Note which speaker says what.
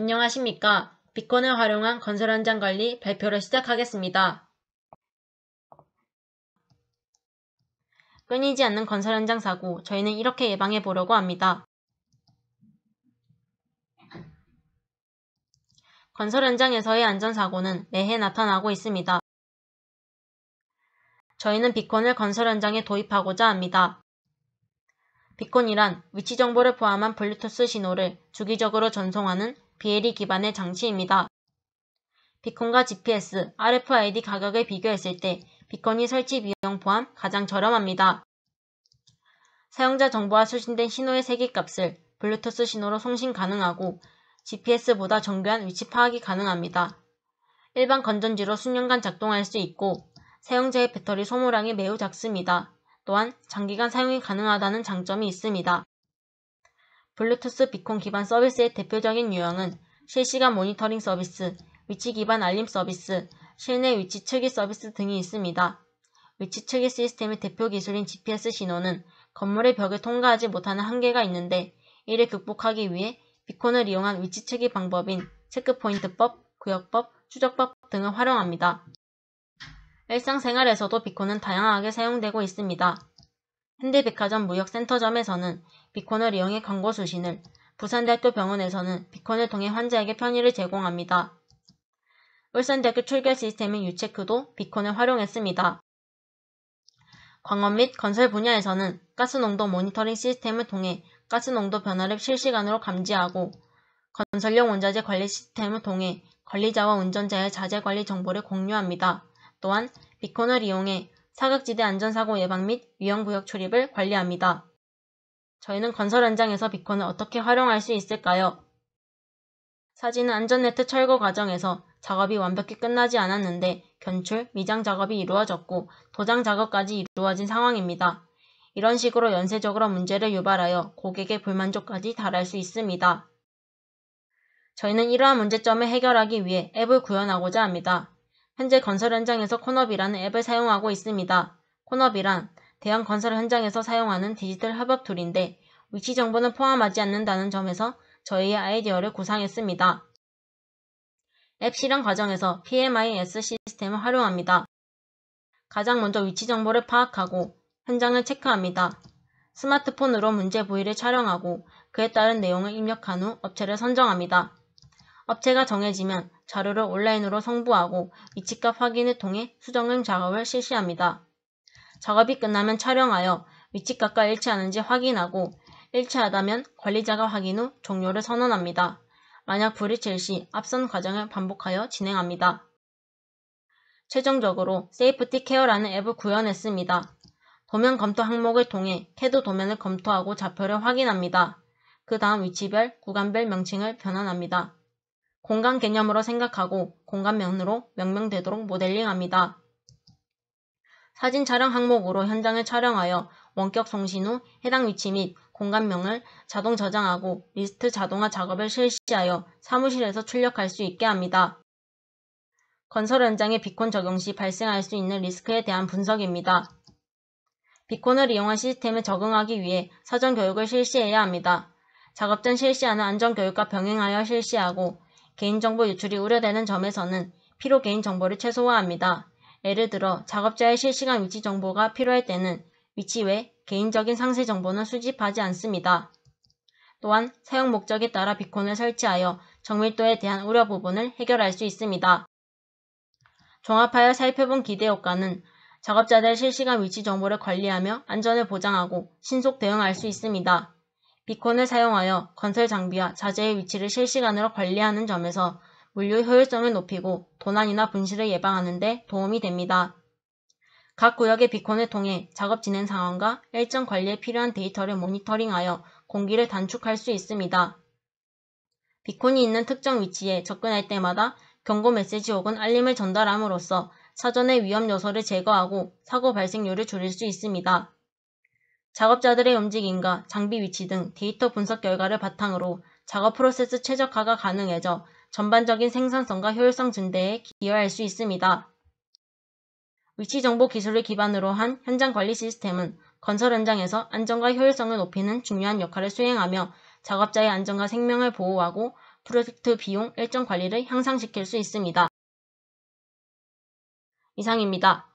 Speaker 1: 안녕하십니까. 비콘을 활용한 건설 현장 관리 발표를 시작하겠습니다. 끊이지 않는 건설 현장 사고, 저희는 이렇게 예방해 보려고 합니다. 건설 현장에서의 안전사고는 매해 나타나고 있습니다. 저희는 비콘을 건설 현장에 도입하고자 합니다. 비콘이란 위치 정보를 포함한 블루투스 신호를 주기적으로 전송하는 BLE 기반의 장치입니다. 비콘과 GPS, RFID 가격을 비교했을 때 비콘이 설치 비용 포함 가장 저렴합니다. 사용자 정보와 수신된 신호의 세기 값을 블루투스 신호로 송신 가능하고 GPS보다 정교한 위치 파악이 가능합니다. 일반 건전지로 수년간 작동할 수 있고 사용자의 배터리 소모량이 매우 작습니다. 또한 장기간 사용이 가능하다는 장점이 있습니다. 블루투스 비콘 기반 서비스의 대표적인 유형은 실시간 모니터링 서비스, 위치 기반 알림 서비스, 실내 위치 측기 서비스 등이 있습니다. 위치 측기 시스템의 대표 기술인 GPS 신호는 건물의 벽을 통과하지 못하는 한계가 있는데 이를 극복하기 위해 비콘을 이용한 위치 측기 방법인 체크포인트법, 구역법, 추적법 등을 활용합니다. 일상생활에서도 비콘은 다양하게 사용되고 있습니다. 현대백화점 무역센터점에서는 비콘을 이용해 광고 수신을, 부산대학교 병원에서는 비콘을 통해 환자에게 편의를 제공합니다. 울산대학교 출결 시스템인 유체크도 비콘을 활용했습니다. 광업 및 건설 분야에서는 가스농도 모니터링 시스템을 통해 가스농도 변화를 실시간으로 감지하고 건설용 운자재 관리 시스템을 통해 관리자와 운전자의 자재 관리 정보를 공유합니다. 또한 비콘을 이용해 사각지대 안전사고 예방 및 위험구역 출입을 관리합니다. 저희는 건설 현장에서 비콘을 어떻게 활용할 수 있을까요? 사진은 안전네트 철거 과정에서 작업이 완벽히 끝나지 않았는데 견출, 미장 작업이 이루어졌고 도장 작업까지 이루어진 상황입니다. 이런 식으로 연쇄적으로 문제를 유발하여 고객의 불만족까지 달할 수 있습니다. 저희는 이러한 문제점을 해결하기 위해 앱을 구현하고자 합니다. 현재 건설 현장에서 콘업이라는 앱을 사용하고 있습니다. 콘업이란 대형 건설 현장에서 사용하는 디지털 협업 툴인데 위치 정보는 포함하지 않는다는 점에서 저희의 아이디어를 구상했습니다. 앱 실현 과정에서 PMIS 시스템을 활용합니다. 가장 먼저 위치 정보를 파악하고 현장을 체크합니다. 스마트폰으로 문제 부위를 촬영하고 그에 따른 내용을 입력한 후 업체를 선정합니다. 업체가 정해지면 자료를 온라인으로 성부하고 위치값 확인을 통해 수정행 작업을 실시합니다. 작업이 끝나면 촬영하여 위치값과 일치하는지 확인하고 일치하다면 관리자가 확인 후 종료를 선언합니다. 만약 불일치일 시 앞선 과정을 반복하여 진행합니다. 최종적으로 세이프티 케어라는 앱을 구현했습니다. 도면 검토 항목을 통해 캐드 도면을 검토하고 좌표를 확인합니다. 그 다음 위치별, 구간별 명칭을 변환합니다. 공간 개념으로 생각하고 공간면으로 명명되도록 모델링합니다. 사진 촬영 항목으로 현장을 촬영하여 원격 송신 후 해당 위치 및 공간명을 자동 저장하고 리스트 자동화 작업을 실시하여 사무실에서 출력할 수 있게 합니다. 건설 현장의 비콘 적용 시 발생할 수 있는 리스크에 대한 분석입니다. 비콘을 이용한 시스템에 적응하기 위해 사전 교육을 실시해야 합니다. 작업 전 실시하는 안전 교육과 병행하여 실시하고 개인정보 유출이 우려되는 점에서는 필요 개인정보를 최소화합니다. 예를 들어 작업자의 실시간 위치 정보가 필요할 때는 위치 외 개인적인 상세 정보는 수집하지 않습니다. 또한 사용 목적에 따라 비콘을 설치하여 정밀도에 대한 우려 부분을 해결할 수 있습니다. 종합하여 살펴본 기대 효과는 작업자들 실시간 위치 정보를 관리하며 안전을 보장하고 신속 대응할 수 있습니다. 비콘을 사용하여 건설 장비와 자재의 위치를 실시간으로 관리하는 점에서 물류 효율성을 높이고 도난이나 분실을 예방하는 데 도움이 됩니다. 각 구역의 비콘을 통해 작업 진행 상황과 일정 관리에 필요한 데이터를 모니터링하여 공기를 단축할 수 있습니다. 비콘이 있는 특정 위치에 접근할 때마다 경고 메시지 혹은 알림을 전달함으로써 사전의 위험 요소를 제거하고 사고 발생률을 줄일 수 있습니다. 작업자들의 움직임과 장비 위치 등 데이터 분석 결과를 바탕으로 작업 프로세스 최적화가 가능해져 전반적인 생산성과 효율성 증대에 기여할 수 있습니다. 위치 정보 기술을 기반으로 한 현장 관리 시스템은 건설 현장에서 안전과 효율성을 높이는 중요한 역할을 수행하며 작업자의 안전과 생명을 보호하고 프로젝트 비용 일정 관리를 향상시킬 수 있습니다. 이상입니다.